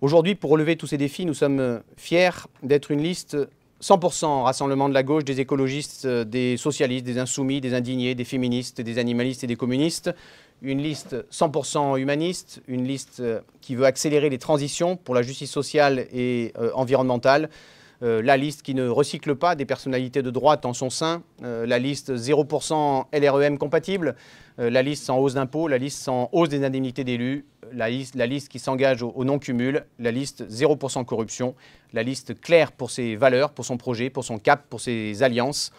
Aujourd'hui, pour relever tous ces défis, nous sommes euh, fiers d'être une liste 100% rassemblement de la gauche, des écologistes, euh, des socialistes, des insoumis, des indignés, des féministes, des animalistes et des communistes. Une liste 100% humaniste, une liste euh, qui veut accélérer les transitions pour la justice sociale et environnementale. la liste qui ne recycle pas des personnalités de droite en son sein, la liste 0% LREM compatible, la liste sans hausse d'impôts, la liste sans hausse des indemnités d'élus, la liste, qui s'engage au, au non-cumul, la liste 0% corruption, la liste claire pour ses valeurs, pour son projet, pour son cap, pour ses alliances.